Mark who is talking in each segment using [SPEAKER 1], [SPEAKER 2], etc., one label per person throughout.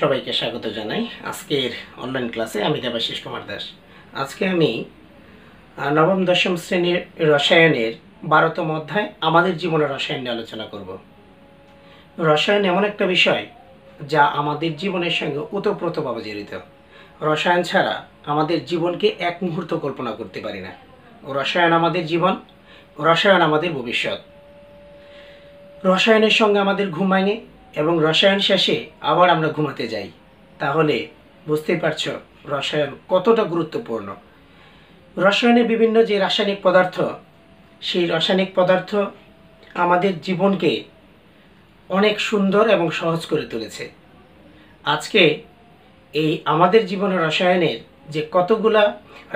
[SPEAKER 1] সবাইকে স্বাগত জানাই আজকের অনলাইন ক্লাসে আমি দেবাশিস কুমার দাস আজকে আমি নবম দশম শ্রেণীর রসায়নের বারোতম অধ্যায় আমাদের জীবনে রসায়ন নিয়ে আলোচনা করব রসায়ন এমন একটা বিষয় যা আমাদের জীবনের সঙ্গে ওতপ্রোতভাবে জড়িত রসায়ন ছাড়া আমাদের জীবনকে এক মুহূর্ত কল্পনা করতে পারি না রসায়ন আমাদের জীবন রসায়ন আমাদের ভবিষ্যৎ রসায়নের সঙ্গে আমাদের ঘুম ভাঙে এবং রসায়ন শেষে আবার আমরা ঘুমাতে যাই তাহলে বুঝতেই পারছ রসায়ন কতটা গুরুত্বপূর্ণ রসায়নে বিভিন্ন যে রাসায়নিক পদার্থ সেই রাসায়নিক পদার্থ আমাদের জীবনকে অনেক সুন্দর এবং সহজ করে তুলেছে আজকে এই আমাদের জীবনে রসায়নের যে কতগুলা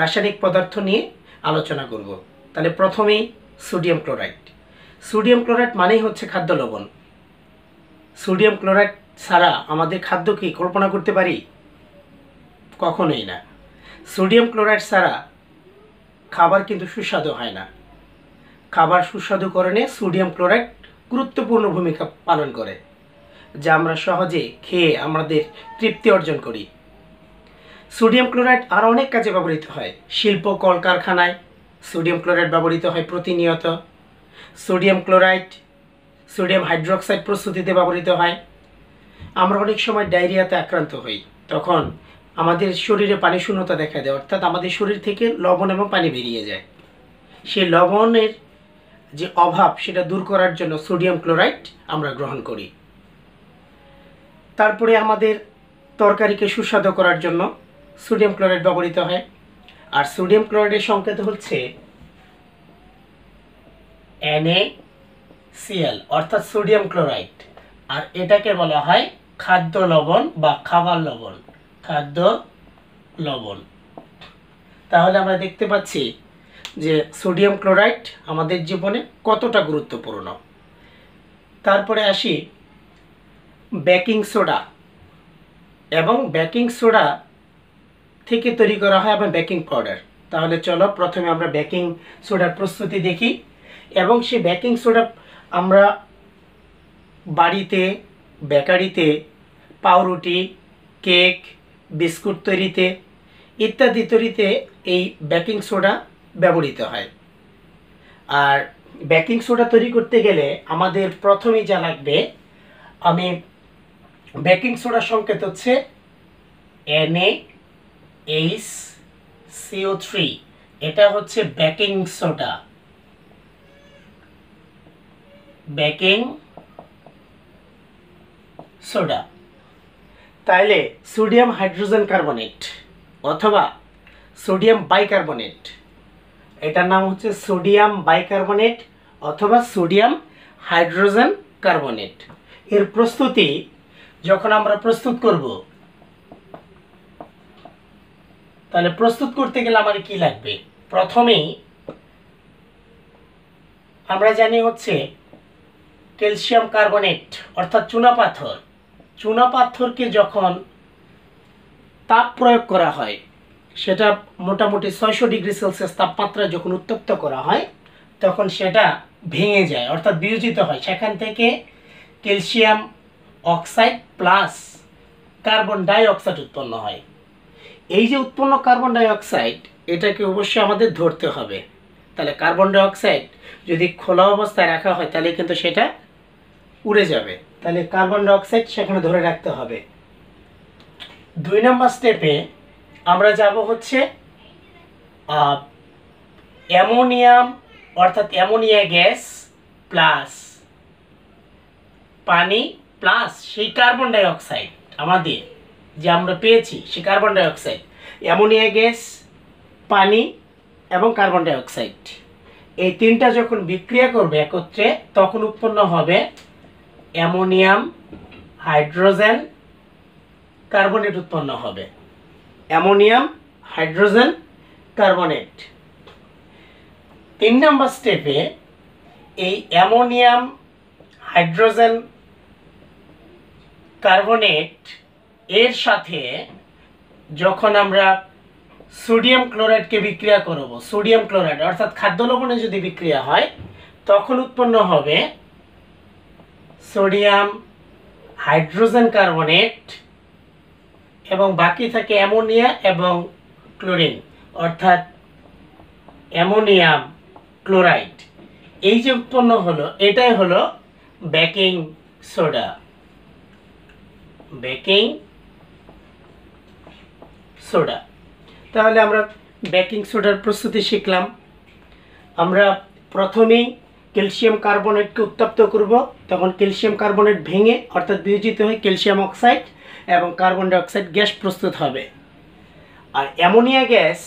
[SPEAKER 1] রাসায়নিক পদার্থ নিয়ে আলোচনা করব তাহলে প্রথমেই সোডিয়াম ক্লোরাইড সোডিয়াম ক্লোরাইড মানেই হচ্ছে খাদ্য লবণ সোডিয়াম ক্লোরাইড ছাড়া আমাদের খাদ্য কি কল্পনা করতে পারি কখনোই না সোডিয়াম ক্লোরাইড ছাড়া খাবার কিন্তু সুস্বাদু হয় না খাবার সুস্বাদুকরণে সোডিয়াম ক্লোরাইড গুরুত্বপূর্ণ ভূমিকা পালন করে যা আমরা সহজে খেয়ে আমাদের তৃপ্তি অর্জন করি সোডিয়াম ক্লোরাইড আরও অনেক কাজে ব্যবহৃত হয় শিল্প কলকারখানায় সোডিয়াম ক্লোরাইড ব্যবহৃত হয় প্রতিনিয়ত সোডিয়াম ক্লোরাইড সোডিয়াম হাইড্রোক্সাইড প্রস্তুতিতে ব্যবহৃত হয় আমরা অনেক সময় ডায়রিয়াতে আক্রান্ত হই তখন আমাদের শরীরে পানি শূন্যতা দেখা দেয় অর্থাৎ আমাদের শরীর থেকে লবণ এবং পানি বেরিয়ে যায় সেই লবণের যে অভাব সেটা দূর করার জন্য সোডিয়াম ক্লোরাইড আমরা গ্রহণ করি তারপরে আমাদের তরকারিকে সুস্বাদু করার জন্য সোডিয়াম ক্লোরাইড ব্যবহৃত হয় আর সোডিয়াম ক্লোরাইডের সংকেত হচ্ছে এনএ সিএল অর্থাৎ সোডিয়াম ক্লোরাইড আর এটাকে বলা হয় খাদ্য লবণ বা খাবার লবণ খাদ্য লবণ তাহলে আমরা দেখতে পাচ্ছি যে সোডিয়াম ক্লোরাইড আমাদের জীবনে কতটা গুরুত্বপূর্ণ তারপরে আসি বেকিং সোডা এবং বেকিং সোডা থেকে তৈরি করা হয় আবার বেকিং পাউডার তাহলে চলো প্রথমে আমরা বেকিং সোডার প্রস্তুতি দেখি এবং সেই বেকিং সোডা আমরা বাড়িতে বেকারিতে পাউরুটি কেক বিস্কুট তৈরিতে ইত্যাদি তৈরিতে এই বেকিং সোডা ব্যবহৃত হয় আর বেকিং সোডা তৈরি করতে গেলে আমাদের প্রথমেই যা লাগবে আমি বেকিং সোডা সংকেত হচ্ছে এন এইচ সিও থ্রি এটা হচ্ছে বেকিং সোডা বেকিং সোডা তাইলে সোডিয়াম হাইড্রোজেন কার্বনেট অথবা সোডিয়াম বাইকার্বনেট এটার নাম হচ্ছে সোডিয়াম বাইকার্বনেট অথবা সোডিয়াম হাইড্রোজেন কার্বনেট এর প্রস্তুতি যখন আমরা প্রস্তুত করব তাহলে প্রস্তুত করতে গেলে আমার কি লাগবে প্রথমেই আমরা জানি হচ্ছে ক্যালসিয়াম কার্বনেট অর্থাৎ চুনাপাথর চুনাপাথরকে যখন তাপ প্রয়োগ করা হয় সেটা মোটামুটি ছয়শো ডিগ্রি সেলসিয়াস তাপমাত্রায় যখন উত্তপ্ত করা হয় তখন সেটা ভেঙে যায় অর্থাৎ বিয়োজিত হয় সেখান থেকে calcium oxide plus carbon dioxide উৎপন্ন হয় এই যে উৎপন্ন কার্বন ডাইঅক্সাইড এটাকে অবশ্যই আমাদের ধরতে হবে তাহলে কার্বন ডাইঅক্সাইড যদি খোলা অবস্থায় রাখা হয় তাহলে কিন্তু সেটা উড়ে যাবে তাহলে কার্বন ডাইঅক্সাইড সেখানে ধরে রাখতে হবে দুই নম্বর স্টেপে আমরা যাব হচ্ছে অ্যামোনিয়াম অর্থাৎ অ্যামোনিয়া গ্যাস প্লাস পানি প্লাস সেই কার্বন ডাইঅক্সাইড আমাদের যে আমরা পেয়েছি সেই কার্বন ডাইঅক্সাইড অ্যামোনিয়া গ্যাস পানি এবং কার্বন ডাইঅক্সাইড এই তিনটা যখন বিক্রিয়া করবে একত্রে তখন উৎপন্ন হবে অ্যামোনিয়াম হাইড্রোজেন কার্বনেট উৎপন্ন হবে অ্যামোনিয়াম হাইড্রোজেন কার্বনেট তিন নম্বর স্টেপে এই অ্যামোনিয়াম হাইড্রোজেন কার্বনেট এর সাথে যখন আমরা সোডিয়াম ক্লোরাইডকে বিক্রিয়া করব সোডিয়াম ক্লোরাইড অর্থাৎ খাদ্য লবণে যদি বিক্রিয়া হয় তখন উৎপন্ন হবে সোডিয়াম হাইড্রোজেন কার্বনেট এবং বাকি থাকে অ্যামোনিয়া এবং ক্লোরিন অর্থাৎ অ্যামোনিয়াম ক্লোরাইড এই যে উৎপন্ন হলো এটাই হলো বেকিং সোডা বেকিং সোডা তাহলে আমরা বেকিং সোডার প্রস্তুতি শিখলাম আমরা প্রথমেই ক্যালসিয়াম কার্বনেটকে উত্তপ্ত করব তখন ক্যালসিয়াম কার্বনেট ভেঙে অর্থাৎ বিয়োজিত হয়ে ক্যালসিয়াম অক্সাইড এবং কার্বন ডাইঅক্সাইড গ্যাস প্রস্তুত হবে আর অ্যামোনিয়া গ্যাস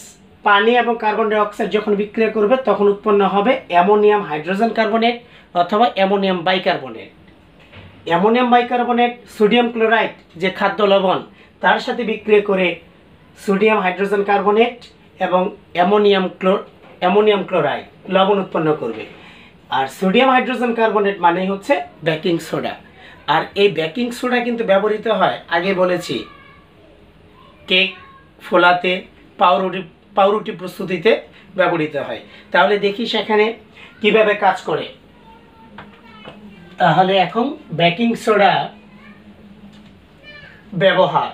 [SPEAKER 1] পানি এবং কার্বন ডাইঅক্সাইড যখন বিক্রিয়া করবে তখন উৎপন্ন হবে অ্যামোনিয়াম হাইড্রোজেন কার্বনেট অথবা ammonium bicarbonate ammonium bicarbonate sodium chloride যে খাদ্য লবণ তার সাথে বিক্রিয়া করে সোডিয়াম হাইড্রোজেন কার্বনেট এবং অ্যামোনিয়াম ক্লোর অ্যামোনিয়াম ক্লোরাইড লবণ উৎপন্ন করবে আর সোডিয়াম হাইড্রোজেন কার্বনেট মানেই হচ্ছে বেকিং সোডা আর এই বেকিং সোডা কিন্তু ব্যবহৃত হয় আগে বলেছি কেক ফোলাতে পাউরুটি পাউরুটি প্রস্তুতিতে ব্যবহৃত হয় তাহলে দেখি সেখানে কিভাবে কাজ করে তাহলে এখন বেকিং সোডা ব্যবহার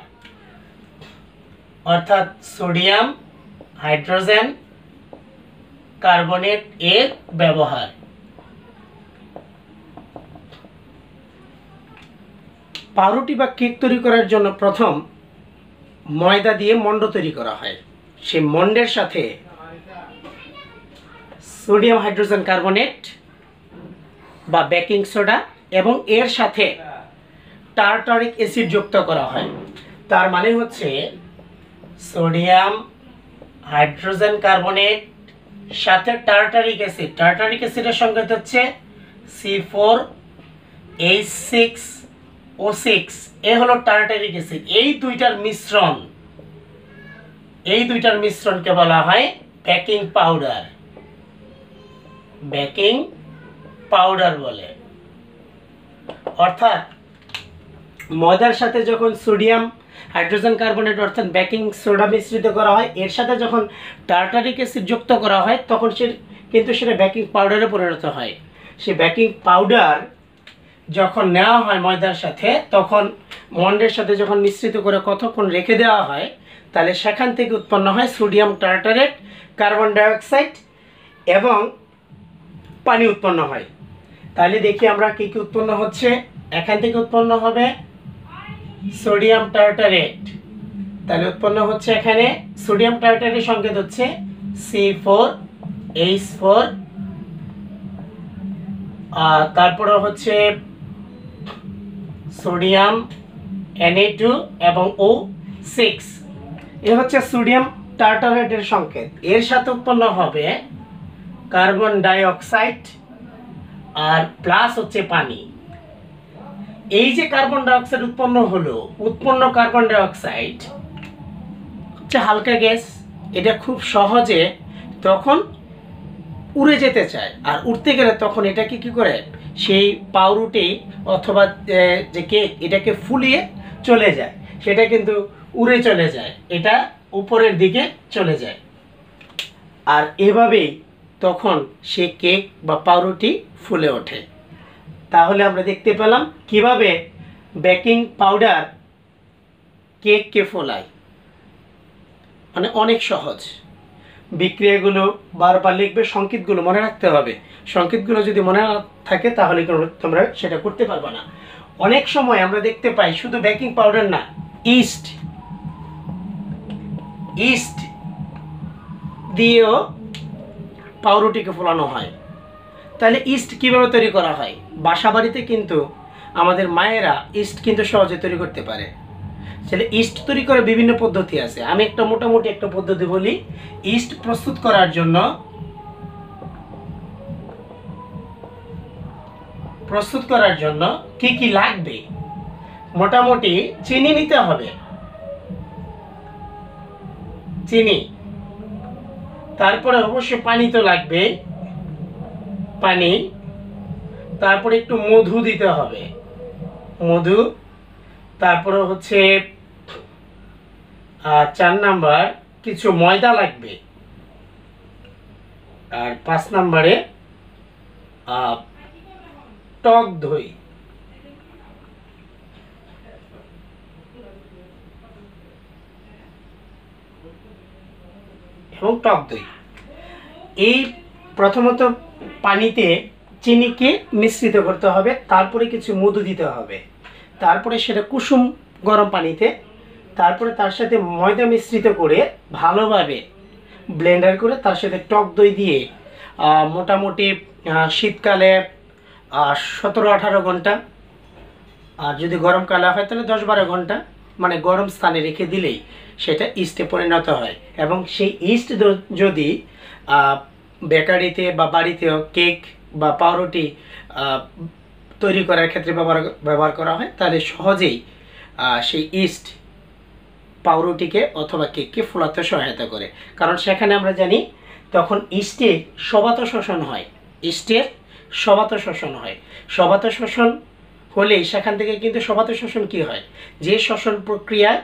[SPEAKER 1] অর্থাৎ সোডিয়াম হাইড্রোজেন কার্বনেট এর ব্যবহার পাউরুটি বা কেক তৈরি করার জন্য প্রথম ময়দা দিয়ে মণ্ড তৈরি করা হয় সেই মণ্ডের সাথে সোডিয়াম হাইড্রোজেন কার্বনেট বা বেকিং সোডা এবং এর সাথে টার্টারিক অ্যাসিড যুক্ত করা হয় তার মানে হচ্ছে সোডিয়াম হাইড্রোজেন কার্বনেট সাথে টার্টারিক অ্যাসিড টার্টারিক অ্যাসিডের সংকেত হচ্ছে C four H six O six এ হলো টার্টারিক অ্যাসিড এই দুইটার মিশ্রণ এই দুইটার মিশ্রণকে বলা হয় ব্যাকিং পাউডার ব্যাকিং পাউডার বলে অর্থাৎ ময়দার সাথে যখন সোডিয়াম হাইড্রোজেন কার্বনেট অর্থাৎ ব্যাকিং সোডা মিশ্রিত করা হয় এর সাথে যখন টার্টারিক অ্যাসিড যুক্ত করা হয় তখন সে কিন্তু সেটা ব্যাকিং পাউডারে পরিণত হয় সে ব্যাকিং পাউডার যখন নেওয়া হয় ময়দার সাথে তখন মন্ডের সাথে যখন মিশ্রিত করে কতক্ষণ রেখে দেওয়া হয় তাহলে সেখান থেকে উৎপন্ন হয় সোডিয়াম টার্টারেট কার্বন ডাইঅক্সাইড এবং পানি উৎপন্ন হয় তাহলে দেখি আমরা কী কী উৎপন্ন হচ্ছে এখান থেকে উৎপন্ন হবে সোডিয়াম টার্টারেট তাহলে উৎপন্ন হচ্ছে এখানে সোডিয়াম টার্টারের সংকেত হচ্ছে সি ফোর এইচ ফোর তারপরে হচ্ছে সোডিয়াম এনএ টু এবং ও সিক্স এ হচ্ছে সোডিয়াম টার্টারেটের সংকেত এর সাথে উৎপন্ন হবে কার্বন ডাইঅক্সাইড আর প্লাস হচ্ছে পানি এই যে কার্বন ডাইঅক্সাইড উৎপন্ন হলো উৎপন্ন কার্বন ডাইঅক্সাইড হচ্ছে হালকা গ্যাস এটা খুব সহজে তখন উড়ে যেতে চায় আর উঠতে গেলে তখন এটাকে কি করে সেই পাউরুটি অথবা যে কেক এটাকে ফুলিয়ে চলে যায় সেটা কিন্তু উড়ে চলে যায় এটা উপরের দিকে চলে যায় আর এভাবেই তখন সে কেক বা পাউরুটি ফুলে ওঠে তাহলে আমরা দেখতে পেলাম কিভাবে বেকিং পাউডার কেককে ফোলায় মানে অনেক সহজ বিক্রিয়াগুলো বারবার লিখবে সংকেতগুলো মনে রাখতে হবে সংকেতগুলো যদি মনে থাকে তাহলে তোমরা সেটা করতে পারবো না অনেক সময় আমরা দেখতে পাই শুধু বেকিং পাউডার না ইস্ট ইস্ট দিয়েও পাউরুটিকে ফোলানো হয় তাহলে ইস্ট কীভাবে তৈরি করা হয় বাসা বাড়িতে কিন্তু আমাদের মায়েরা ইস্ট কিন্তু সহজে তৈরি করতে পারে সেটা ইস্ট তৈরি করার বিভিন্ন পদ্ধতি আছে আমি একটা মোটামুটি একটা পদ্ধতি বলি ইস্ট প্রস্তুত করার জন্য প্রস্তুত করার জন্য কি কি লাগবে মোটামুটি চিনি নিতে হবে চিনি তারপরে অবশ্যই পানি তো লাগবে পানি তারপরে একটু মধু দিতে হবে মধু তারপরে হচ্ছে চার নাম্বার কিছু ময়দা লাগবে আর পাঁচ নাম্বারে টক দই এবং টক দই এই প্রথমত পানিতে চিনিকে মিশ্রিত করতে হবে তারপরে কিছু মধু দিতে হবে তারপরে সেটা কুসুম গরম পানিতে তারপরে তার সাথে ময়দা মিশ্রিত করে ভালোভাবে ব্লেন্ডার করে তার সাথে টক দই দিয়ে মোটামুটি শীতকালে সতেরো আঠারো ঘন্টা আর যদি গরমকালে হয় তাহলে দশ বারো ঘন্টা মানে গরম স্থানে রেখে দিলেই সেটা ইস্টে পরিণত হয় এবং সেই ইস্ট যদি বেকারিতে বা বাড়িতে কেক বা পাউরুটি তৈরি করার ক্ষেত্রে ব্যবহার ব্যবহার করা হয় তাহলে সহজেই সেই ইস্ট পাউরুটিকে অথবা কেককে ফোলাতে সহায়তা করে কারণ সেখানে আমরা জানি তখন ইস্টে সবাত শোষণ হয় ইস্টের সবাত শোষণ হয় সবাত শোষণ হলে সেখান থেকে কিন্তু সবাত শোষণ কি হয় যে শোষণ প্রক্রিয়ায়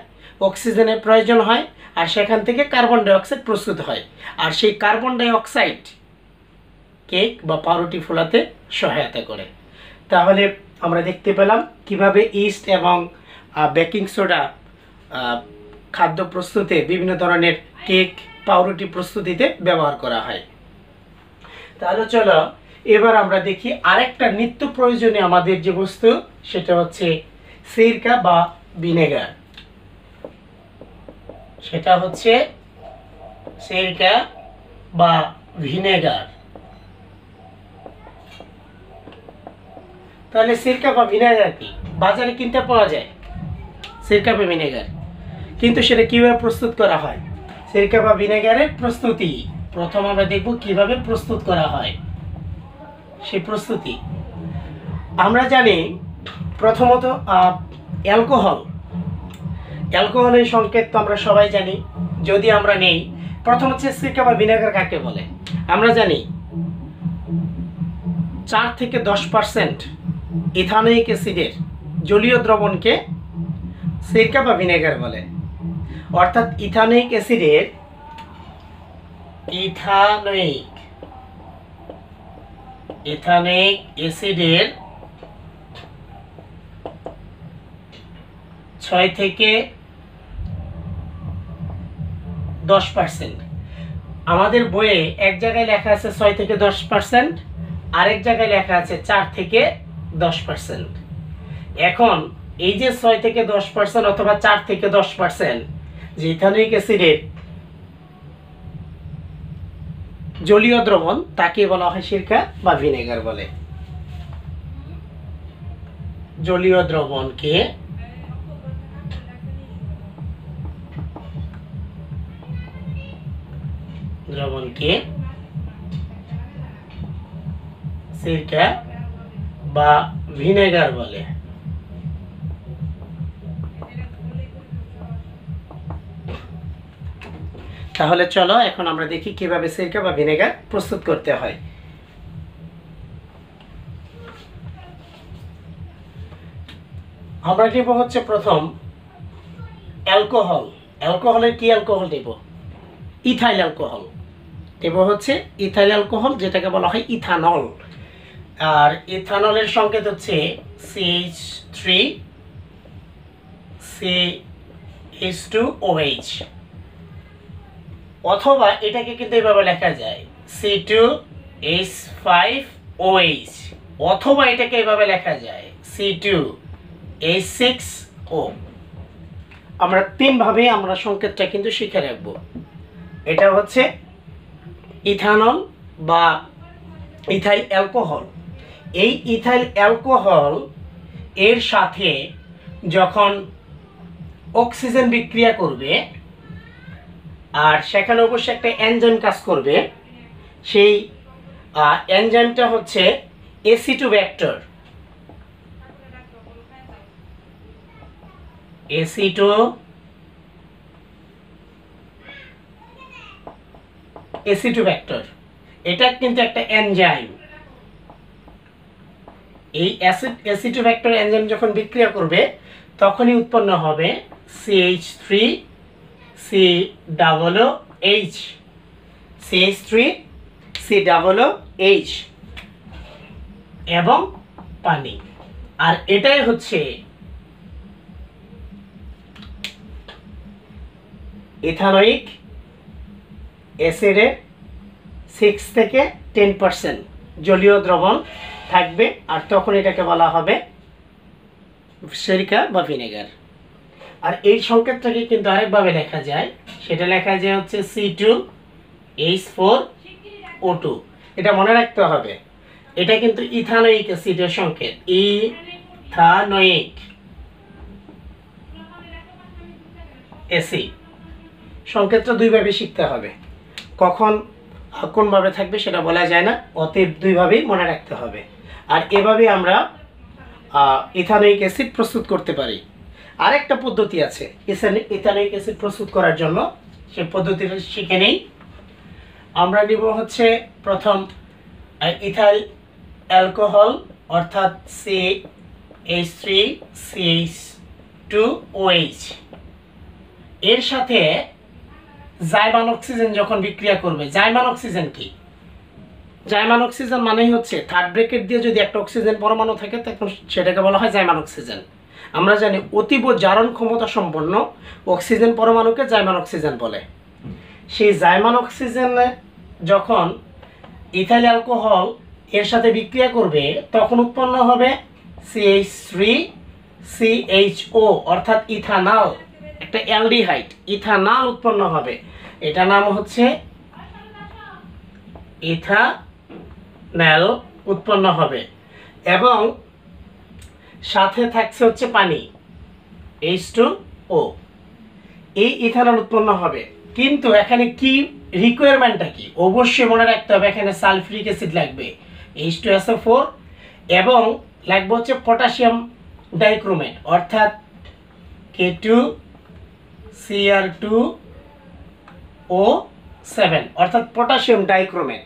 [SPEAKER 1] অক্সিজেনের প্রয়োজন হয় আর সেখান থেকে কার্বন ডাইঅক্সাইড প্রস্তুত হয় আর সেই কার্বন ডাইঅক্সাইড কেক বা পাউরুটি ফোলাতে সহায়তা করে তাহলে আমরা দেখতে পেলাম কিভাবে ইস্ট এবং বেকিং সোডা খাদ্য প্রস্তুতে বিভিন্ন ধরনের কেক পাউরুটি প্রস্তুতিতে ব্যবহার করা হয় তাহলে চলো এবার আমরা দেখি আরেকটা নিত্য প্রয়োজনে আমাদের যে বস্তু সেটা হচ্ছে সিরকা বা ভিনেগার সেটা হচ্ছে সিরকা বা ভিনেগার তাহলে সিরকা বা ভিনেগার কি বাজারে কিনতে পাওয়া যায় সিরকা বা ভিনেগার কিন্তু সেটা কীভাবে প্রস্তুত করা হয় সিরকা বা ভিনেগারের প্রস্তুতি প্রথম আমরা দেখব কিভাবে প্রস্তুত করা হয় সেই প্রস্তুতি আমরা জানি প্রথমত অ্যালকোহল অ্যালকোহলের সংকেত তো আমরা সবাই জানি যদি আমরা নেই প্রথম হচ্ছে সিরকা বা ভিনেগার কাকে বলে আমরা জানি চার থেকে দশ পার্সেন্ট ইথানোয়িক অ্যাসিডের জলীয় দ্রবণকে সিরকা বা ভিনেগার বলে অর্থাৎ ইথানোয়িক অ্যাসিডের ইথানোয়িক ইথানোয়িক অ্যাসিডের ছয় থেকে দশ পার্সেন্ট আমাদের বইয়ে এক জায়গায় লেখা আছে ছয় থেকে দশ পার্সেন্ট আরেক জায়গায় লেখা আছে চার থেকে দশ পার্সেন্ট এখন এই যে ছয় থেকে দশ পার্সেন্ট অথবা চার থেকে দশ পার্সেন্ট যে গেছি রেট জলীয় দ্রবণ তাকে বলা হয় সিরকা বা ভিনেগার বলে জলীয় দ্রবণকে দ্রবণকে সিরকা বা ভিনেগার বলে তাহলে চলো এখন আমরা দেখি কিভাবে সিরকা বা ভিনেগার প্রস্তুত করতে হয় আমরা নেব হচ্ছে প্রথম অ্যালকোহল অ্যালকোহলের কি অ্যালকোহল নেব ইথাইল অ্যালকোহল নেব হচ্ছে ইথাইল অ্যালকোহল যেটাকে বলা হয় ইথানল আর ইথানলের সংকেত হচ্ছে CH three C H two OH অথবা এটাকে কিন্তু এভাবে লেখা যায় C two H five OH অথবা এটাকে এভাবে লেখা যায় C two H six O আমরা তিনভাবে আমরা সংকেতটা কিন্তু শিখে রাখবো এটা হচ্ছে ইথানল বা ইথাইল অ্যালকোহল এই ইথাইল অ্যালকোহল এর সাথে যখন অক্সিজেন বিক্রিয়া করবে আর সেখানে অবশ্যই একটা এনজাইম কাজ করবে সেই এনজাইমটা হচ্ছে এসি এসিটো ভেক্টর এটা কিন্তু একটা এনজাইম এই অ্যাসিড অ্যাসিটোফ্যাক্টর এনজাইম যখন বিক্রিয়া করবে তখনই উৎপন্ন হবে CH three C O H CH three C O H এবং পানি আর এটাই হচ্ছে ইথানোয়িক অ্যাসিডের সিক্স থেকে টেন পার্সেন্ট জলীয় দ্রবণ থাকবে আর তখন এটাকে বলা হবে সেরিকা বা ভিনেগার আর এই সংকেতটাকে কিন্তু আরেকভাবে লেখা যায় সেটা লেখা যায় হচ্ছে C two H four O two এটা মনে রাখতে হবে এটা কিন্তু ইথানোয়িক অ্যাসিডের সংকেত ইথানোয়িক এসি সংকেতটা দুইভাবে শিখতে হবে কখন কোনভাবে থাকবে সেটা বলা যায় না অতএব দুইভাবেই মনে রাখতে হবে আর এভাবে আমরা ইথানিক অ্যাসিড প্রস্তুত করতে পারি আরেকটা পদ্ধতি আছে ইথানিক অ্যাসিড প্রস্তুত করার জন্য সে পদ্ধতিটা শিখে নেই আমরা নিব হচ্ছে প্রথম ইথাইল অ্যালকোহল অর্থাৎ C H three C H two OH এর সাথে জাইমান অক্সিজেন যখন বিক্রিয়া করবে জাইমান অক্সিজেন কি জাইমান অক্সিজেন মানেই হচ্ছে থার্ড ব্রেকেট দিয়ে যদি একটা অক্সিজেন পরমাণু থাকে তখন সেটাকে বলা হয় জাইমান অক্সিজেন আমরা জানি অতীব জারণ ক্ষমতা সম্পন্ন অক্সিজেন পরমাণুকে জাইমান অক্সিজেন বলে সেই জাইমান অক্সিজেনে যখন ইথাইল অ্যালকোহল এর সাথে বিক্রিয়া করবে তখন উৎপন্ন হবে সিএইচ থ্রি সিএইচও অর্থাৎ ইথানল একটা অ্যালডিহাইট ইথানাল উৎপন্ন হবে এটা নাম হচ্ছে ইথা ন্যাল উৎপন্ন হবে এবং সাথে থাকছে হচ্ছে পানি এইচ টু ও এই ইথানল উৎপন্ন হবে কিন্তু এখানে কি রিকোয়ারমেন্টটা কি অবশ্যই মনে রাখতে হবে এখানে সালফিউরিক অ্যাসিড লাগবে এইচ টু এস ফোর এবং লাগবে হচ্ছে পটাশিয়াম ডাইক্রোমেট অর্থাৎ K two CR two O seven অর্থাৎ পটাশিয়াম ডাইক্রোমেট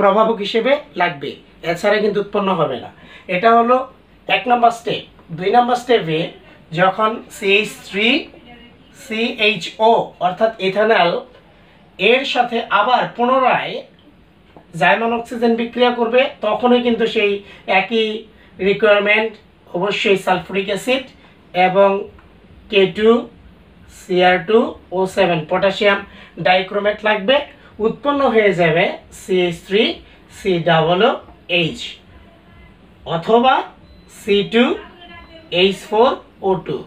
[SPEAKER 1] প্রভাবক হিসেবে লাগবে এছাড়া কিন্তু উৎপন্ন হবে না এটা হলো এক নম্বর স্টেপ দুই নম্বর স্টেপে যখন সিএইচ থ্রি সিএইচও অর্থাৎ ইথানল এর সাথে আবার পুনরায় জাইমন অক্সিজেন বিক্রিয়া করবে তখনই কিন্তু সেই একই রিকোয়ারমেন্ট অবশ্যই সালফুরিক অ্যাসিড এবং K two CR two O seven potassium dichromate লাগবে উৎপন্ন হয়ে যাবে CH three C double H অথবা C two H four O two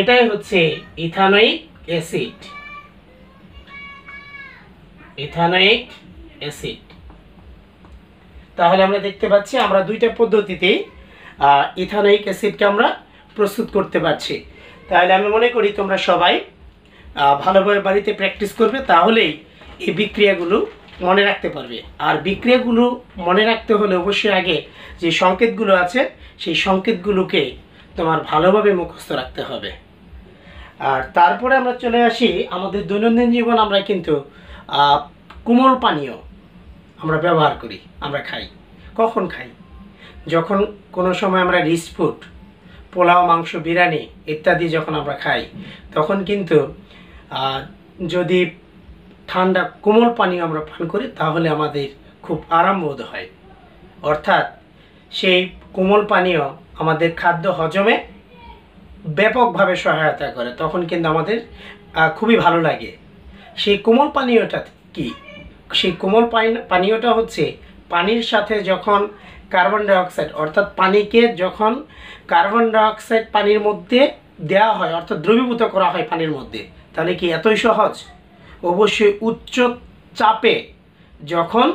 [SPEAKER 1] এটাই হচ্ছে ইথানোইক অ্যাসিড ইথানোইক অ্যাসিড তাহলে আমরা দেখতে পাচ্ছি আমরা দুইটা পদ্ধতিতে ইথানোইক অ্যাসিডকে আমরা প্রস্তুত করতে পারছি তাহলে আমি মনে করি তোমরা সবাই ভালোভাবে বাড়িতে প্র্যাকটিস করবে তাহলেই এই বিক্রিয়াগুলো মনে রাখতে পারবে আর বিক্রিয়াগুলো মনে রাখতে হলে অবশ্যই আগে যে সংকেতগুলো আছে সেই সংকেতগুলোকে তোমার ভালোভাবে মুখস্থ রাখতে হবে আর তারপরে আমরা চলে আসি আমাদের দৈনন্দিন জীবন আমরা কিন্তু কোমল পানীয় আমরা ব্যবহার করি আমরা খাই কখন খাই যখন কোনো সময় আমরা রিচ ফুড পোলাও মাংস বিরিয়ানি ইত্যাদি যখন আমরা খাই তখন কিন্তু যদি ঠান্ডা কোমল পানীয় আমরা পান করি তাহলে আমাদের খুব আরাম বোধ হয় অর্থাৎ সেই কোমল পানীয় আমাদের খাদ্য হজমে ব্যাপকভাবে সহায়তা করে তখন কিন্তু আমাদের খুবই ভালো লাগে সেই কোমল পানীয়টা কি সেই কোমল পানীয়টা হচ্ছে পানির সাথে যখন কার্বন ডাইঅক্সাইড অর্থাৎ পানিকে যখন কার্বন ডাইঅক্সাইড পানির মধ্যে দেওয়া হয় অর্থাৎ দ্রবীভূত করা হয় পানির মধ্যে তাহলে কি এতই সহজ অবশ্যই উচ্চ চাপে যখন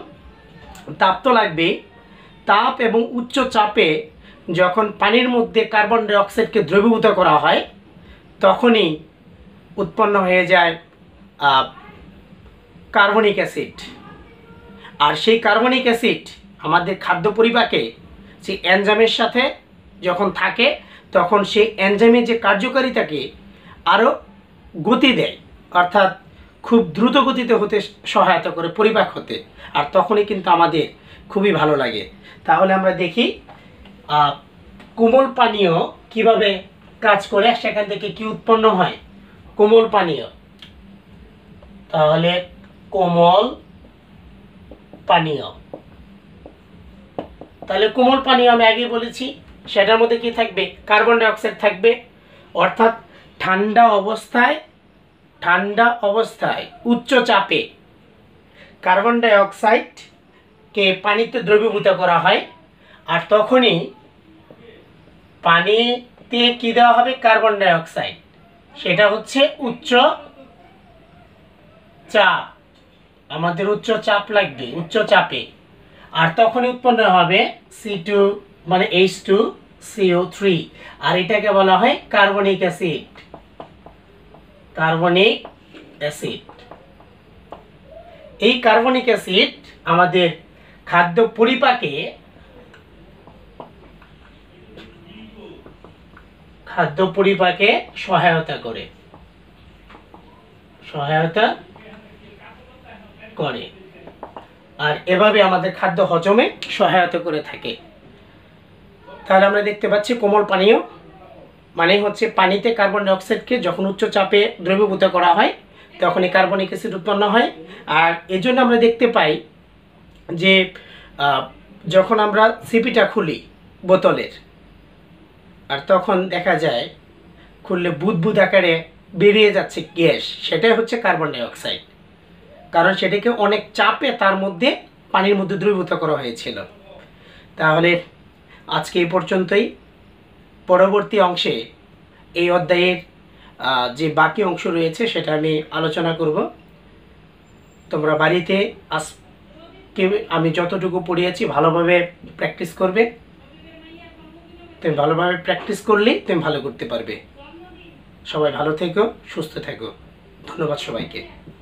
[SPEAKER 1] তাপ তো লাগবে তাপ এবং উচ্চ চাপে যখন পানির মধ্যে কার্বন ডাইঅক্সাইডকে দ্রবীভূত করা হয় তখনই উৎপন্ন হয়ে যায় কার্বনিক অ্যাসিড আর সেই কার্বনিক অ্যাসিড আমাদের খাদ্য পরিপাকে সেই অ্যানজামের সাথে যখন থাকে তখন সেই অ্যানজামের যে কার্যকারিতাকে আরও গতি দেয় অর্থাৎ খুব দ্রুত গতিতে হতে সহায়তা করে পরিপাক হতে আর তখনই কিন্তু আমাদের খুবই ভালো লাগে তাহলে আমরা দেখি কোমল পানীয় কিভাবে কাজ করে সেখান থেকে কি উৎপন্ন হয় কোমল পানীয় তাহলে কোমল পানীয় তাহলে কোমল পানীয় আমি আগে বলেছি সেটার মধ্যে কি থাকবে কার্বন ডাইঅক্সাইড থাকবে অর্থাৎ ঠান্ডা অবস্থায় ঠান্ডা অবস্থায় উচ্চ চাপে কার্বন ডাইঅক্সাইডকে পানিতে দ্রবীভূত করা হয় আর তখনই পানিতে কী দেওয়া হবে কার্বন ডাইঅক্সাইড সেটা হচ্ছে উচ্চ চাপ আমাদের উচ্চ চাপ লাগবে উচ্চ চাপে আর তখনই উৎপন্ন হবে সি টু মানে এইচ টু সিও থ্রি আর এটাকে বলা হয় কার্বনিক অ্যাসিড কার্বনিক অ্যাসিড এই কার্বনিক অ্যাসিড আমাদের খাদ্য পরিপাকে খাদ্য পরিপাকে সহায়তা করে সহায়তা করে আর এভাবে আমাদের খাদ্য হজমে সহায়তা করে থাকে তাহলে আমরা দেখতে পাচ্ছি কোমল পানীয় মানে হচ্ছে পানিতে কার্বন ডাইঅক্সাইডকে যখন উচ্চ চাপে দ্রবীভূত করা হয় তখন এই কার্বনিক অ্যাসিড উৎপন্ন হয় আর এজন্য আমরা দেখতে পাই যে যখন আমরা সিপিটা খুলি বোতলের আর তখন দেখা যায় খুললে বুদবুদ আকারে বেরিয়ে যাচ্ছে গ্যাস সেটাই হচ্ছে কার্বন ডাইঅক্সাইড কারণ সেটাকে অনেক চাপে তার মধ্যে পানির মধ্যে দ্রবীভূত করা হয়েছিল তাহলে আজকে এই পর্যন্তই পরবর্তী অংশে এই অধ্যায়ের যে বাকি অংশ রয়েছে সেটা আমি আলোচনা করব তোমরা বাড়িতে আজকে আমি যতটুকু পড়িয়েছি ভালোভাবে প্র্যাকটিস করবে তুমি ভালোভাবে প্র্যাকটিস করলেই তুমি ভালো করতে পারবে সবাই ভালো থেকো সুস্থ থেকো ধন্যবাদ সবাইকে